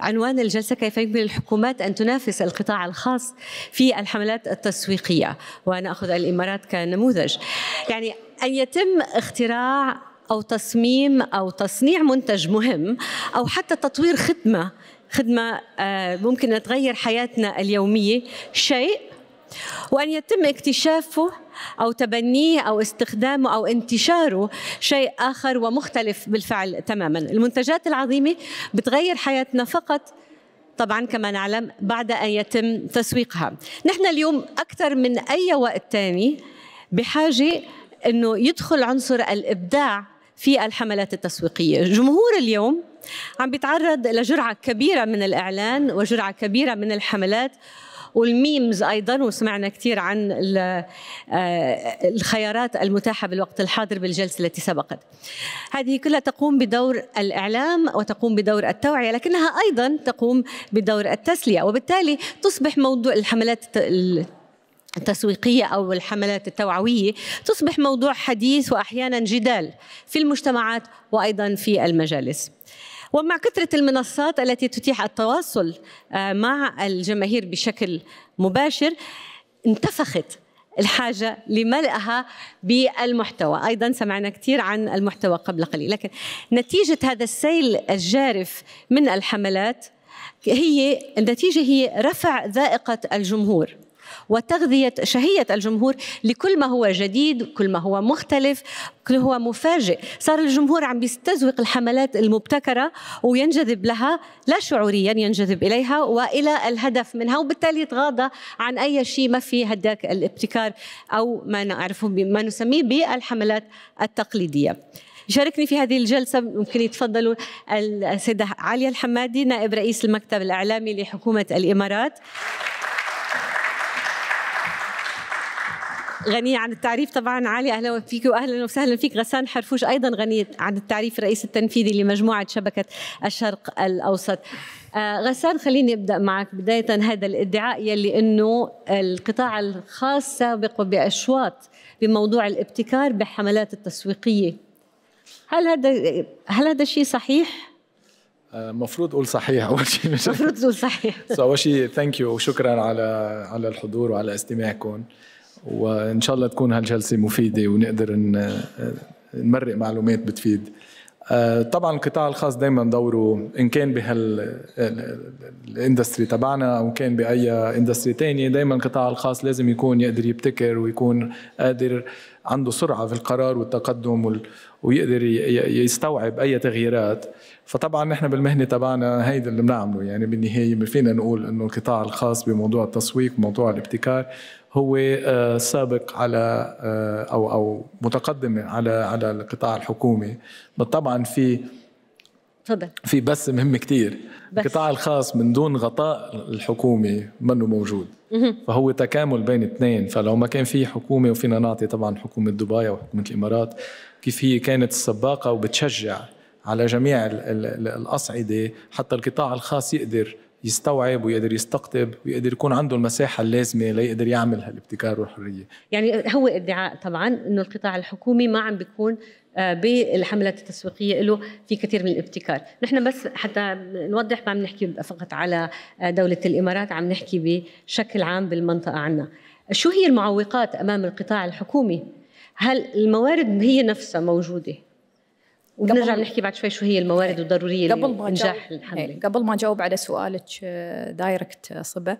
عنوان الجلسة كيف يمكن للحكومات أن تنافس القطاع الخاص في الحملات التسويقية ونأخذ الإمارات كنموذج يعني أن يتم اختراع أو تصميم أو تصنيع منتج مهم أو حتى تطوير خدمة خدمة آه، ممكن تغير حياتنا اليومية شيء وأن يتم اكتشافه أو تبنيه أو استخدامه أو انتشاره شيء آخر ومختلف بالفعل تماما المنتجات العظيمة بتغير حياتنا فقط طبعا كما نعلم بعد أن يتم تسويقها نحن اليوم أكثر من أي وقت تاني بحاجة أنه يدخل عنصر الإبداع في الحملات التسويقية جمهور اليوم عم بيتعرض لجرعة كبيرة من الإعلان وجرعة كبيرة من الحملات والميمز ايضا وسمعنا كثير عن آه، الخيارات المتاحه بالوقت الحاضر بالجلسه التي سبقت. هذه كلها تقوم بدور الاعلام وتقوم بدور التوعيه لكنها ايضا تقوم بدور التسليه وبالتالي تصبح موضوع الحملات التسويقيه او الحملات التوعويه تصبح موضوع حديث واحيانا جدال في المجتمعات وايضا في المجالس. ومع كثرة المنصات التي تتيح التواصل آه، مع الجماهير بشكل مباشر انتفخت الحاجة لملئها بالمحتوى أيضا سمعنا كثير عن المحتوى قبل قليل لكن نتيجة هذا السيل الجارف من الحملات هي النتيجة هي رفع ذائقة الجمهور وتغذية شهية الجمهور لكل ما هو جديد كل ما هو مختلف كل هو مفاجئ صار الجمهور عم بيستزوق الحملات المبتكرة وينجذب لها لا شعوريا ينجذب إليها وإلى الهدف منها وبالتالي يتغاضى عن أي شيء ما في هداك الابتكار أو ما نعرفه ما نسميه بالحملات التقليدية شاركني في هذه الجلسة ممكن يتفضلوا السيدة عليا الحمادي نائب رئيس المكتب الإعلامي لحكومة الإمارات غنية عن التعريف طبعا علي أهلا فيك وأهلا وسهلا فيك غسان حرفوش أيضا غنية عن التعريف رئيس التنفيذي لمجموعة شبكة الشرق الأوسط آه، غسان خليني أبدأ معك بداية هذا الادعاء يلي أنه القطاع الخاص سابق بأشواط بموضوع الابتكار بحملات التسويقية هل هذا هل هذا شيء صحيح؟ آه، مفروض اقول صحيح اول شيء مفروض تقول صحيح اول شيء ثانك يو وشكرا على على الحضور وعلى استماعكم وان شاء الله تكون هالجلسه مفيده ونقدر نمرق معلومات بتفيد آه، طبعا القطاع الخاص دائما دوره ان كان بهالاندستري تبعنا او كان باي اندستري تانية دائما القطاع الخاص لازم يكون يقدر يبتكر ويكون قادر عنده سرعه في القرار والتقدم ويقدر يستوعب اي تغييرات فطبعا نحن بالمهنه تبعنا هيدا اللي بنعمله يعني بالنهايه ما فينا نقول انه القطاع الخاص بموضوع التسويق موضوع الابتكار هو آه، سابق على آه، او او متقدم على على القطاع الحكومي طبعا في تفضل في بس مهم كثير بس. القطاع الخاص من دون غطاء الحكومي منه موجود فهو تكامل بين اثنين فلو ما كان في حكومة وفينا نعطي طبعا حكومة دبي وحكومة الإمارات كيف هي كانت السباقة وبتشجع على جميع الأصعدة حتى القطاع الخاص يقدر يستوعب ويقدر يستقطب ويقدر يكون عنده المساحة اللازمة ليقدر يعمل هالابتكار والحرية يعني هو ادعاء طبعا أنه القطاع الحكومي ما عم بيكون آه، بالحملات التسويقيه له في كثير من الابتكار، نحن بس حتى نوضح ما عم نحكي فقط على آه، دوله الامارات، عم نحكي بشكل عام بالمنطقه عنا. شو هي المعوقات امام القطاع الحكومي؟ هل الموارد هي نفسها موجوده؟ ونرجع نحكي بعد شوي شو هي الموارد إيه. الضروريه قبل ما لنجاح الحمله إيه، قبل ما اجاوب على سؤالك دايركت آه، صبا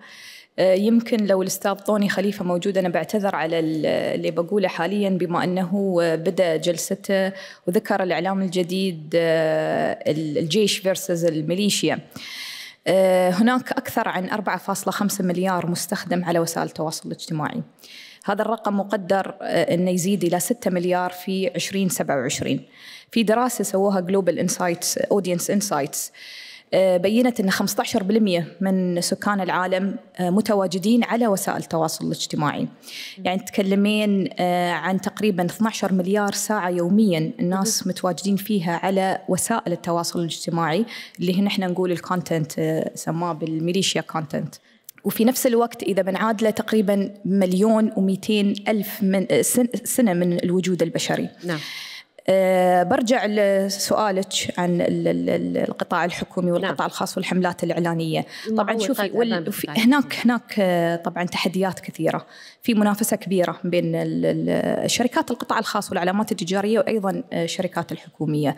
آه، يمكن لو الاستاذ طوني خليفه موجود انا بعتذر على اللي بقوله حاليا بما انه بدا جلسته وذكر الاعلام الجديد آه، الجيش فيرسز الميليشيا هناك اكثر عن 4.5 مليار مستخدم على وسائل التواصل الاجتماعي هذا الرقم مقدر آه، انه يزيد الى 6 مليار في 2027 في دراسه سووها جلوبال انسايتس اودينس انسايتس بينت ان 15% من سكان العالم آه، متواجدين على وسائل التواصل الاجتماعي. يعني تكلمين آه، عن تقريبا 12 مليار ساعه يوميا الناس متواجدين فيها على وسائل التواصل الاجتماعي اللي هنا احنا نقول الكونتنت سماه بالميليشيا كونتنت. وفي نفس الوقت إذا بنعادلة تقريبا مليون ومئتين ألف من آه، سنة من الوجود البشري نعم. أه برجع لسؤالك عن القطاع الحكومي نعم. والقطاع نعم. الخاص والحملات الاعلانيه طبعا شوفي طيب وال... هناك هناك آه، طبعا تحديات كثيره في منافسه كبيره بين شركات القطاع الخاص والعلامات التجاريه وايضا آه، الشركات الحكوميه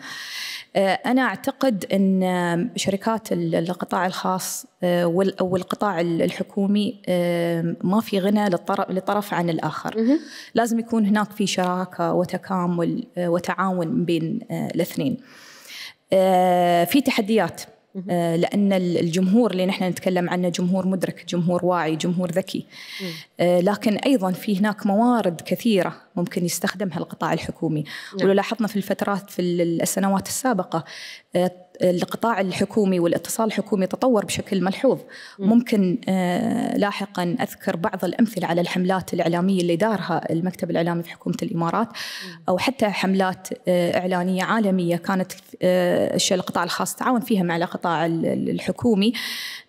آه، أنا أعتقد أن شركات القطاع الخاص آه، والقطاع الحكومي آه، ما في غنى للطرف عن الآخر لازم يكون هناك في شراكة وتكامل وتعاون بين الاثنين في تحديات آه، لأن الجمهور اللي نحن نتكلم عنه جمهور مدرك جمهور واعي جمهور ذكي آه، لكن أيضا في هناك موارد كثيرة ممكن يستخدمها القطاع الحكومي نعم. ولو لاحظنا في الفترات في السنوات السابقة آه، القطاع الحكومي والاتصال الحكومي تطور بشكل ملحوظ ممكن آه، لاحقا أذكر بعض الأمثلة على الحملات الإعلامية اللي دارها المكتب الإعلامي في حكومة الإمارات أو حتى حملات آه، إعلانية عالمية كانت آه، القطاع الخاص تعاون فيها مع القطاع الحكومي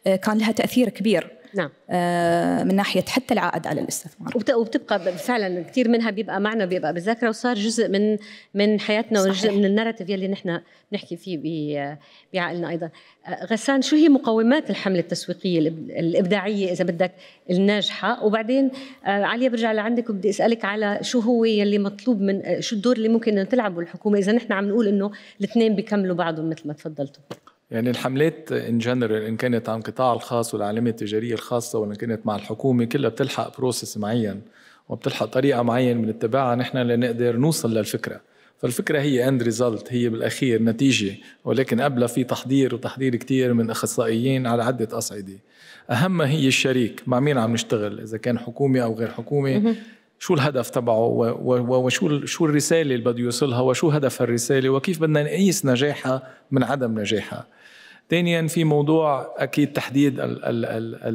كان لها تأثير كبير نعم. آه، من ناحيه حتى العائد على الاستثمار وبتبقى فعلا كثير منها بيبقى معنا بيبقى بالذاكره وصار جزء من من حياتنا صحيح. وجزء من النراتيف يلي نحن بنحكي فيه بعقلنا ايضا آه، غسان شو هي مقومات الحمله التسويقيه الابداعيه اذا بدك الناجحه وبعدين آه، عليا برجع لعندك وبدي اسالك على شو هو يلي مطلوب من شو الدور اللي ممكن تلعبه الحكومه اذا نحن عم نقول انه الاثنين بيكملوا بعضهم مثل ما تفضلتوا يعني الحملات ان جنرال ان كانت عن القطاع الخاص والعلامه التجاريه الخاصه ولا كانت مع الحكومه كلها بتلحق بروسس معين وبتلحق طريقه معينه من اتباعها نحن لنقدر نوصل للفكره فالفكره هي اند ريزلت هي بالاخير نتيجه ولكن قبلها في تحضير وتحضير كتير من اخصائيين على عده اصعده اهم هي الشريك مع مين عم نشتغل اذا كان حكومي او غير حكومي شو الهدف تبعه وشو شو الرساله اللي بده يوصلها وشو هدف الرساله وكيف بدنا نقيس نجاحها من عدم نجاحها ثانيا في موضوع اكيد تحديد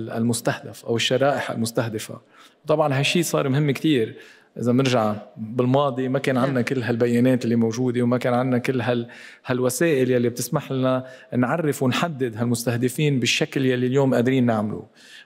المستهدف او الشرائح المستهدفه طبعا هالشيء صار مهم كثير اذا بنرجع بالماضي ما كان عندنا نعم. كل هالبيانات اللي موجوده وما كان عندنا كل هال هالوسائل يلي بتسمح لنا نعرف ونحدد هالمستهدفين بالشكل يلي اليوم قادرين نعمله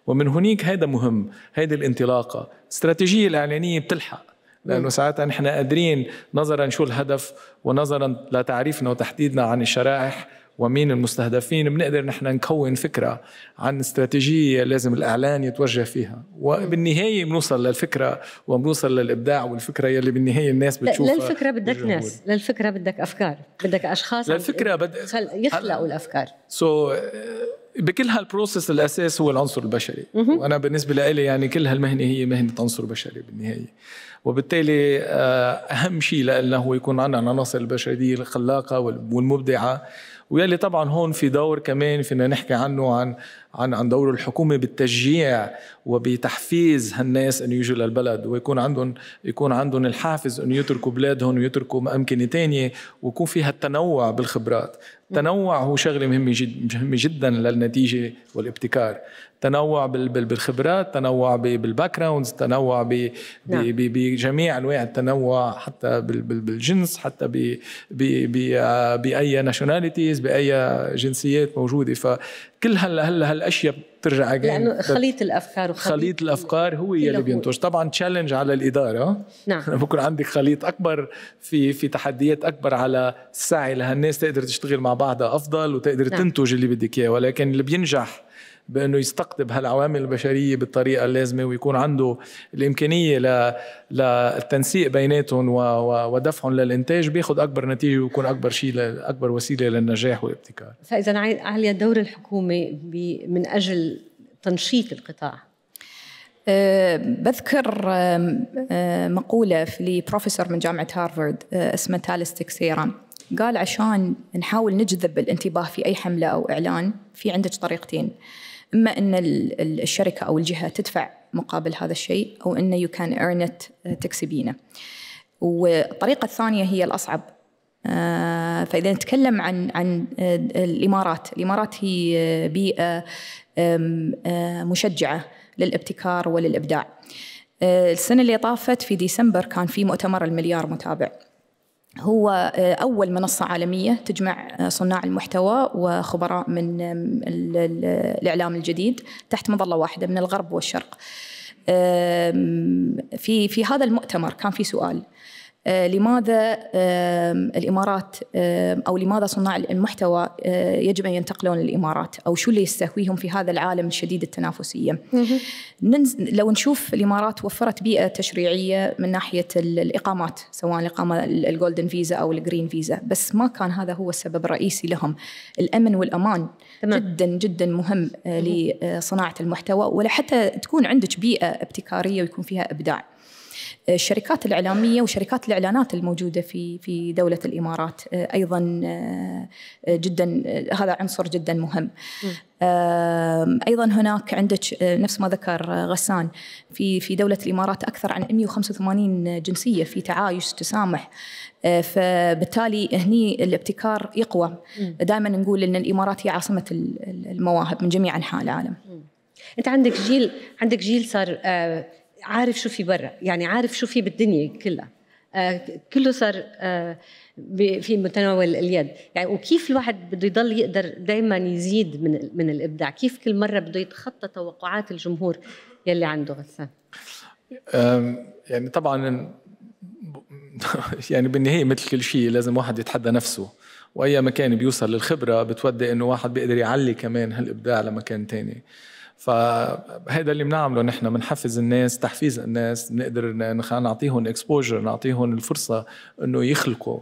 ومن هنيك هذا مهم هيدي الانطلاقه الاستراتيجيه الاعلانيه بتلحق لانه ساعتها نحن قادرين نظرا شو الهدف ونظرا لتعريفنا وتحديدنا عن الشرائح ومين المستهدفين بنقدر نحن نكون فكرة عن استراتيجية لازم الإعلان يتوجه فيها وبالنهاية بنوصل للفكرة وبنوصل للإبداع والفكرة يلي بالنهاية الناس بتشوفها للفكرة بدك الجمهور. ناس للفكرة بدك أفكار بدك أشخاص للفكرة بد... يخلقوا الأفكار سو so, آه، بكل هالبروسيس الاساس هو العنصر البشري وانا بالنسبه لي يعني كل هالمهنه هي مهنه عنصر بشري بالنهايه وبالتالي آه، اهم شيء لنا هو يكون عندنا العناصر البشريه الخلاقه والمبدعه ويلي طبعا هون في دور كمان فينا نحكي عنه عن عن عن دور الحكومه بالتشجيع وبتحفيز هالناس انه يجوا للبلد ويكون عندهم يكون عندهم الحافز انه يتركوا بلادهم ويتركوا امكنه تانية ويكون في هالتنوع بالخبرات التنوع هو شغله مهمه جد مهمه جدا للنتيجه والابتكار تنوع بالخبرات تنوع بالباك جراوندز تنوع نعم. بجميع انواع التنوع حتى بالجنس حتى آه، باي ناشوناليتيز باي جنسيات موجوده ف كل هلا هلا هالاشياء بترجع لانه خليط الافكار وخليط خليط الافكار هو يلي بينتج طبعا تشالنج على الاداره نعم بكون عندك خليط اكبر في في تحديات اكبر على السعي لهالناس تقدر تشتغل مع بعضها افضل وتقدر نعم. تنتج اللي بدك اياه ولكن اللي بينجح بانه يستقطب هالعوامل البشريه بالطريقه اللازمه ويكون عنده الامكانيه للتنسيق بيناتهم ودفعهم للانتاج بياخذ اكبر نتيجه ويكون اكبر شيء اكبر وسيله للنجاح والابتكار. فاذا عاليه دور الحكومه من اجل تنشيط القطاع أه، بذكر أه، أه، مقولة لبروفيسور من جامعة هارفارد اسمه تاليس تكسيرا قال عشان نحاول نجذب الانتباه في أي حملة أو إعلان في عندك طريقتين اما ان الشركه او الجهه تدفع مقابل هذا الشيء او انه يو كان ايرن ات تكسبينه. والطريقه الثانيه هي الاصعب آه، فاذا نتكلم عن عن آه، الامارات، الامارات هي آه، بيئه مشجعه للابتكار وللابداع. السنه اللي طافت في ديسمبر كان في مؤتمر المليار متابع. هو آه، أول منصة عالمية تجمع آه، صناع المحتوى وخبراء من الإعلام الجديد تحت مظلة واحدة من الغرب والشرق في في هذا المؤتمر كان في سؤال آه، لماذا الامارات او لماذا صناع المحتوى آه، يجب ان ينتقلون للامارات او شو اللي يستهويهم في هذا العالم الشديد التنافسيه لو نشوف الامارات وفرت بيئه تشريعيه من ناحيه الاقامات سواء الاقامه الجولدن فيزا او الجرين فيزا بس ما كان هذا هو السبب الرئيسي لهم الامن والامان تمام. جدا جدا مهم آه، لصناعه المحتوى ولا حتى تكون عندك بيئه ابتكاريه ويكون فيها ابداع الشركات الإعلامية وشركات الإعلانات الموجودة في في دولة الإمارات آه، أيضا آه، جدا آه، هذا عنصر جدا مهم ايضا هناك عندك نفس ما ذكر غسان في في دوله الامارات اكثر عن 185 جنسيه في تعايش تسامح فبالتالي هني الابتكار يقوى دائما نقول ان الامارات هي عاصمه المواهب من جميع انحاء العالم انت عندك جيل عندك جيل صار عارف شو في برا يعني عارف شو في بالدنيا كلها آه، كله صار آه، في متناول اليد يعني وكيف الواحد بده يضل يقدر دائما يزيد من من الابداع كيف كل مره بده يتخطى توقعات الجمهور يلي عنده غسان يعني طبعا يعني بالنهايه مثل كل شيء لازم واحد يتحدى نفسه واي مكان بيوصل للخبره بتودي انه واحد بيقدر يعلي كمان هالابداع لمكان أه فهذا اللي بنعمله نحن بنحفز الناس تحفيز الناس بنقدر نعطيهم اكسبوجر نعطيهم الفرصه انه يخلقوا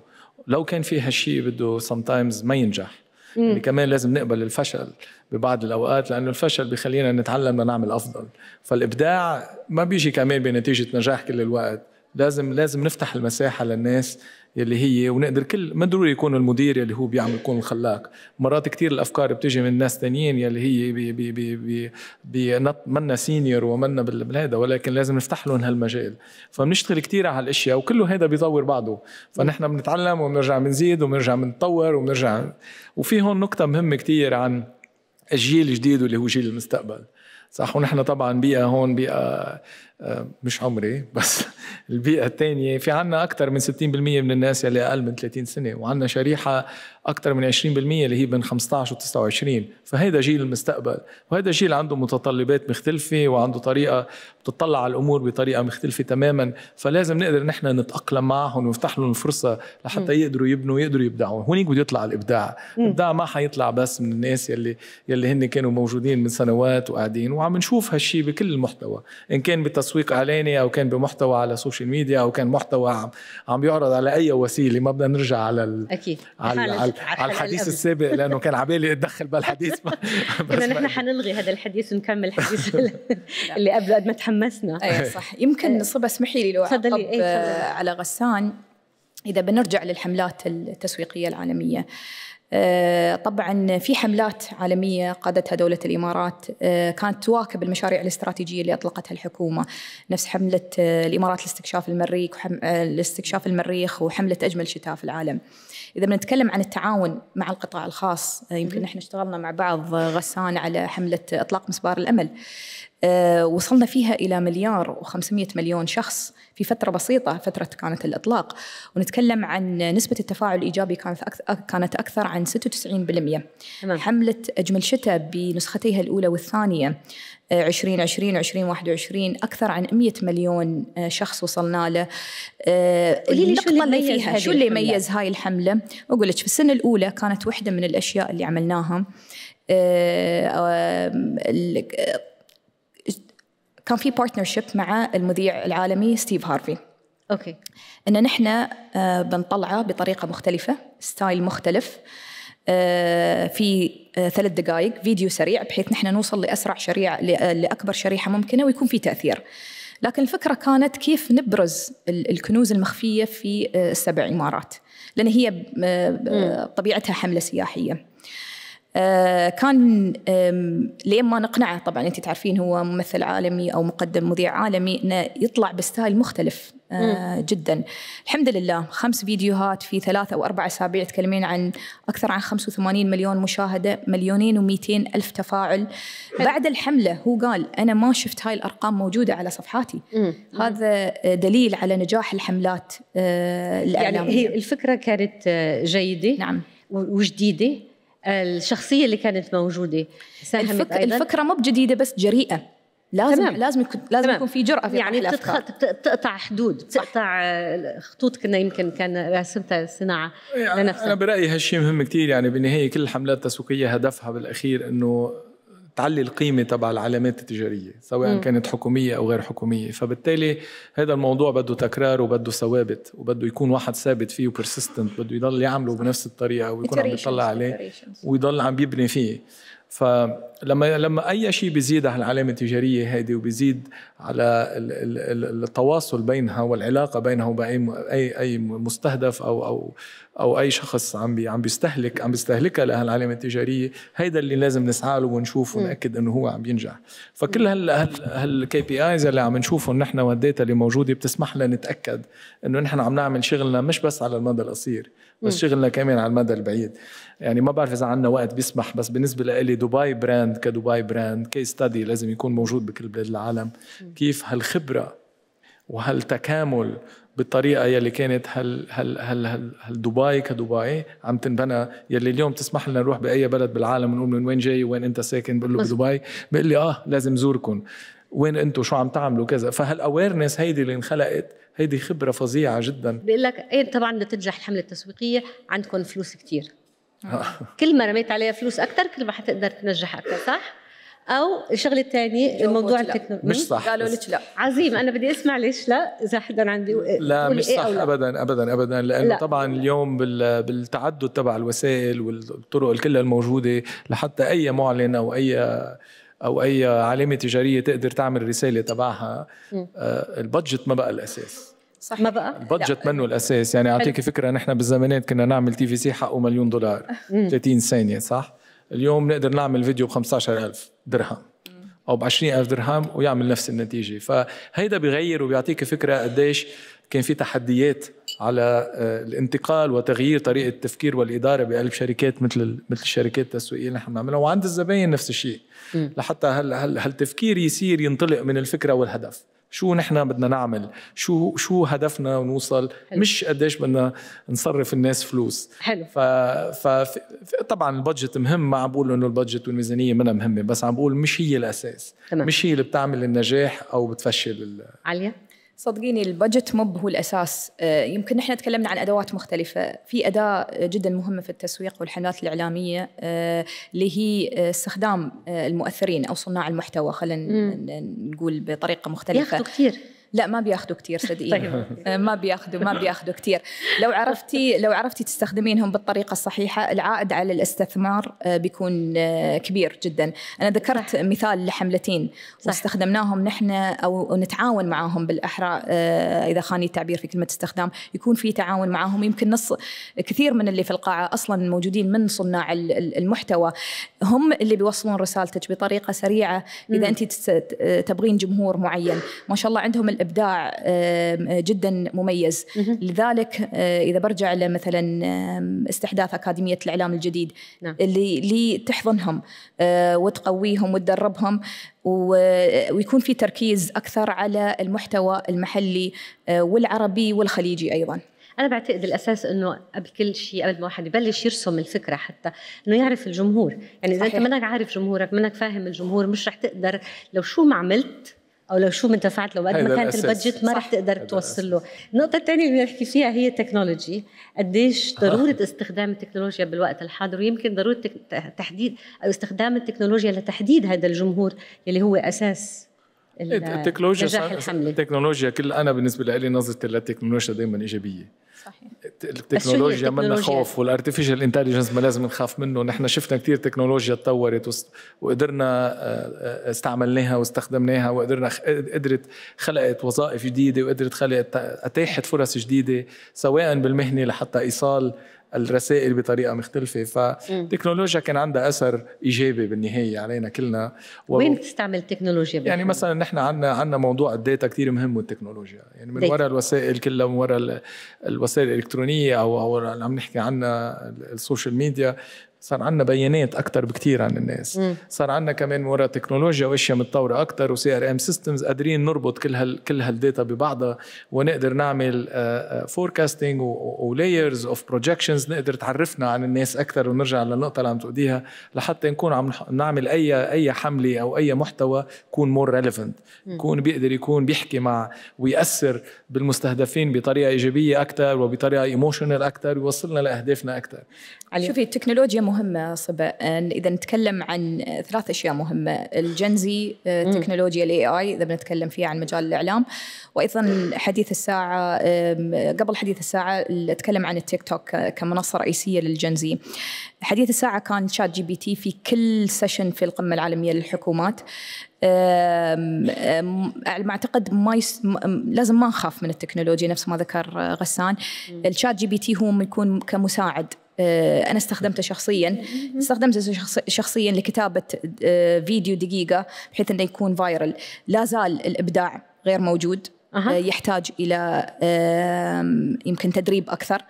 لو كان في هالشيء بده سمتايمز ما ينجح يعني كمان لازم نقبل الفشل ببعض الاوقات لانه الفشل بخلينا نتعلم لنعمل افضل فالابداع ما بيجي كمان بنتيجه نجاح كل الوقت لازم لازم نفتح المساحه للناس يلي هي ونقدر كل ما ضروري يكون المدير يلي هو بيعمل يكون الخلاق مرات كثير الافكار بتيجي من ناس ثانيين يلي هي بي بي بي بي, بي منا سينيور ومنا بالهذا ولكن لازم نفتح لهم هالمجال فبنشتغل كثير على هالاشياء وكله هذا بيطور بعضه فنحن بنتعلم وبنرجع بنزيد وبنرجع بنتطور وبنرجع وفي هون نقطه مهمه كثير عن الجيل الجديد واللي هو جيل المستقبل صح ونحن طبعا بيئه هون بيئه آه، مش عمري بس البيئة الثانية في عنا أكثر من 60% من الناس اللي أقل من 30 سنة وعنا شريحة أكثر من 20% اللي هي بين 15 و 29 فهيدا جيل المستقبل وهيدا جيل عنده متطلبات مختلفة وعنده طريقة بتطلع على الأمور بطريقة مختلفة تماما فلازم نقدر نحن نتأقلم معهم ونفتح لهم الفرصة لحتى يقدروا يبنوا يقدروا يبدعوا هونيك بده يطلع الإبداع الإبداع ما حيطلع بس من الناس يلي يلي هن كانوا موجودين من سنوات وقاعدين وعم نشوف هالشيء بكل المحتوى إن كان بتس تسويق اعلاني او كان بمحتوى على السوشيال ميديا او كان محتوى عم, عم يعرض على اي وسيله ما بدنا نرجع على ال... اكيد على, على, على, على الحديث السابق لانه كان على بالي اتدخل بالحديث اذا نحن حنلغي هذا الحديث ونكمل الحديث اللي قبل قد ما تحمسنا اي صح يمكن نصب اسمحي لي لو على غسان اذا بنرجع للحملات التسويقيه العالميه آه، طبعا في حملات عالميه قادتها دوله الامارات آه، كانت تواكب المشاريع الاستراتيجيه اللي اطلقتها الحكومه نفس حمله آه، الامارات لاستكشاف المريخ لاستكشاف المريخ وحمله اجمل شتاء في العالم. اذا بنتكلم عن التعاون مع القطاع الخاص يمكن احنا اشتغلنا مع بعض غسان على حمله اطلاق مسبار الامل. آه، وصلنا فيها إلى مليار و500 مليون شخص في فترة بسيطة فترة كانت الإطلاق ونتكلم عن نسبة التفاعل الإيجابي كانت أكثر كانت أكثر عن 96% حملة أجمل شتاء بنسختيها الأولى والثانية 2020 آه، 2021 أكثر عن 100 مليون آه، شخص وصلنا له قولي لي شو اللي فيها شو اللي يميز هاي الحملة أقول لك في السنة الأولى كانت واحدة من الأشياء اللي عملناها كان في بارتنرشيب مع المذيع العالمي ستيف هارفي اوكي ان نحن آه، بنطلعه بطريقه مختلفه ستايل مختلف آه، في آه، ثلاث دقائق فيديو سريع بحيث نحن نوصل لاسرع شريعه لاكبر شريحه ممكنه ويكون في تاثير لكن الفكره كانت كيف نبرز الكنوز المخفيه في السبع امارات لان هي طبيعتها حمله سياحيه آه، كان لين ما نقنعه طبعا انت تعرفين هو ممثل عالمي او مقدم مذيع عالمي انه يطلع بستايل مختلف آه، جدا الحمد لله خمس فيديوهات في ثلاثة او اربع اسابيع تكلمين عن اكثر عن 85 مليون مشاهده مليونين و200 الف تفاعل بعد الحمله هو قال انا ما شفت هاي الارقام موجوده على صفحاتي هذا دليل على نجاح الحملات آه، يعني الاعلاميه يعني هي الفكره كانت جيده نعم وجديده الشخصيه اللي كانت موجوده الفك... الفكره مو بجديده بس جريئه لازم تمام. لازم يكون لازم تمام. يكون في جرأه في يعني بتتخ... بتقطع حدود بتقطع آه، خطوط كنا يمكن كان رسمتها الصناعه يعني انا برايي هالشيء مهم كثير يعني بالنهايه كل الحملات التسويقيه هدفها بالاخير انه تعلي القيمة تبع العلامات التجارية سواء مم. كانت حكومية أو غير حكومية فبالتالي هذا الموضوع بده تكرار وبده ثوابت وبده يكون واحد ثابت فيه وبرسيستنت بده يضل يعمله بنفس الطريقة ويكون عم يطلع عليه ويضل عم يبني فيه فلما لما اي شيء بيزيد على العلامه التجاريه هذه وبيزيد على التواصل بينها والعلاقه بينها وبين اي اي مستهدف او او او اي شخص عم بي عم بيستهلك عم بيستهلكها لهالعلامه التجاريه هيدا اللي لازم نسعى له ونشوف وناكد انه هو عم ينجح فكل هال هالكي بي ايز اللي عم نشوفهم نحن والداتا اللي موجوده بتسمح لنا نتاكد انه نحن عم نعمل شغلنا مش بس على المدى القصير بس شغلنا كمان على المدى البعيد يعني ما بعرف اذا عندنا وقت بيسمح بس بالنسبه لي دبي براند كدبي براند كي ستادي لازم يكون موجود بكل بلاد العالم كيف هالخبره وهالتكامل بالطريقه يلي كانت هل هل هل هل, هل دبي كدبي عم تنبنى يلي اليوم تسمح لنا نروح باي بلد بالعالم نقول من وين جاي وين انت ساكن بقول له بدبي بيقول لي اه لازم زوركم وين انتم شو عم تعملوا كذا فهالاويرنس هيدي اللي انخلقت هيدي خبره فظيعه جدا بيقول لك ايه طبعا لتنجح الحمله التسويقيه عندكم فلوس كثير آه. كل ما رميت عليها فلوس اكثر كل ما حتقدر تنجح اكثر صح او الشغله الثانيه موضوع التكنولوجيا مش صح قالوا لك لا عظيم انا بدي اسمع ليش لا اذا حدا عندي إيه، لا مش إيه صح إيه ابدا ابدا ابدا لانه لا. طبعا اليوم بالتعدد تبع الوسائل والطرق الكلها الموجوده لحتى اي معلن او اي او اي علامه تجاريه تقدر تعمل رساله تبعها آه، البادجت ما بقى الاساس صح ما بقى البادجت منه الاساس يعني اعطيك فكره نحن بالزمانات كنا نعمل تي في سي حقه مليون دولار 30 ثانيه صح اليوم نقدر نعمل فيديو ب 15000 درهم او ب 20000 درهم ويعمل نفس النتيجه فهيدا بغير وبيعطيك فكره قديش كان في تحديات على آه، الانتقال وتغيير طريقه التفكير والاداره بقلب شركات مثل مثل الشركات التسويقيه اللي نحن بنعملها وعند الزباين نفس الشيء لحتى هل هل هالتفكير يصير ينطلق من الفكره والهدف شو نحن بدنا نعمل شو شو هدفنا ونوصل حلو. مش قديش بدنا نصرف الناس فلوس حلو ف... ف... طبعا البادجت مهم ما عم بقول انه البادجت والميزانيه منها مهمه بس عم بقول مش هي الاساس تمام. مش هي اللي بتعمل النجاح او بتفشل ال... عليا صدقيني البجت موب هو الاساس آه، يمكن نحن تكلمنا عن ادوات مختلفه في اداه آه، جدا مهمه في التسويق والحملات الاعلاميه آه، اللي هي استخدام المؤثرين او صناع المحتوى خلينا نقول بطريقه مختلفه ياخذوا كثير لا ما بياخذوا كثير صدقيني طيب. آه، ما بياخذوا ما بياخذوا كثير لو عرفتي لو عرفتي تستخدمينهم بالطريقه الصحيحه العائد على الاستثمار آه، بيكون آه، كبير جدا انا ذكرت صح. مثال لحملتين صح. واستخدمناهم نحن او نتعاون معاهم بالاحرى اذا خاني التعبير في كلمه استخدام يكون في تعاون معاهم يمكن نص كثير من اللي في القاعه اصلا موجودين من صناع المحتوى هم اللي بيوصلون رسالتك بطريقه سريعه اذا انت تبغين جمهور معين ما شاء الله عندهم ابداع جدا مميز لذلك آه، اذا برجع لمثلا استحداث اكاديميه الاعلام الجديد نعم. اللي اللي تحضنهم آه، وتقويهم وتدربهم آه، ويكون في تركيز اكثر على المحتوى المحلي والعربي والخليجي ايضا انا بعتقد الاساس انه قبل كل شيء قبل ما واحد يبلش يرسم الفكره حتى انه يعرف الجمهور يعني اذا انت منك عارف جمهورك منك فاهم الجمهور مش رح تقدر لو شو ما عملت او لو شو من دفعت لو قد ما كانت البادجت ما رح تقدر توصل له النقطه الثانيه اللي بنحكي فيها هي التكنولوجي قديش آه. ضروره استخدام التكنولوجيا بالوقت الحاضر ويمكن ضروره تحديد او استخدام التكنولوجيا لتحديد هذا الجمهور اللي هو اساس إيه، التكنولوجيا التكنولوجيا كل انا بالنسبه لي نظرتي للتكنولوجيا دائما ايجابيه صحيح التكنولوجيا منا خوف والارتفيشال انتليجنس ما لازم نخاف منه نحن شفنا كثير تكنولوجيا تطورت وقدرنا آه، آه، استعملناها واستخدمناها وقدرنا قدرت خلقت وظائف جديده وقدرت خلقت اتاحت فرص جديده سواء بالمهنه لحتى ايصال الرسائل بطريقه مختلفه فالتكنولوجيا كان عندها اثر ايجابي بالنهايه علينا كلنا و... وين بتستعمل التكنولوجيا يعني مثلا نحن عندنا عندنا موضوع الداتا كثير مهم والتكنولوجيا يعني من وراء الوسائل كلها من وراء الوسائل الوسائل الالكترونيه او او عم نحكي عنها السوشيال ميديا صار عندنا بيانات اكثر بكثير عن الناس مم. صار عندنا كمان ورا تكنولوجيا واشياء متطوره اكثر وسي ار ام سيستمز قادرين نربط كل هال كل هالديتا ببعضها ونقدر نعمل فوركاستنج ولايرز اوف بروجكشنز نقدر تعرفنا عن الناس اكثر ونرجع للنقطه اللي عم تقوليها لحتى نكون عم نعمل اي اي حمله او اي محتوى يكون مور ريليفنت يكون بيقدر يكون بيحكي مع ويأثر بالمستهدفين بطريقه ايجابيه اكثر وبطريقه ايموشنال اكثر ويوصلنا لاهدافنا اكثر شوفي التكنولوجيا مهمة صبا إذا نتكلم عن ثلاث أشياء مهمة الجنزي آه، تكنولوجيا الاي اي إذا بنتكلم فيها عن مجال الإعلام وأيضا حديث الساعة قبل حديث الساعة أتكلم عن التيك توك كمنصة رئيسية للجنزي حديث الساعة كان شات جي بي تي في كل سيشن في القمة العالمية للحكومات ما اعتقد ما يس... لازم ما نخاف من التكنولوجيا نفس ما ذكر آه، غسان الشات جي بي تي هو يكون كمساعد آه، انا استخدمته شخصيا استخدمته شخصيا لكتابه آه، فيديو دقيقه بحيث انه يكون فايرل لا زال الابداع غير موجود أه. يحتاج الى يمكن تدريب اكثر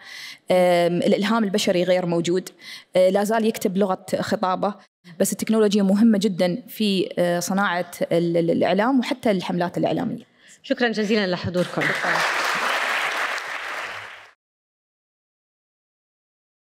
الالهام البشري غير موجود آه، لا زال يكتب لغه خطابه بس التكنولوجيا مهمه جدا في صناعه الاعلام وحتى الحملات الاعلاميه شكرا جزيلا لحضوركم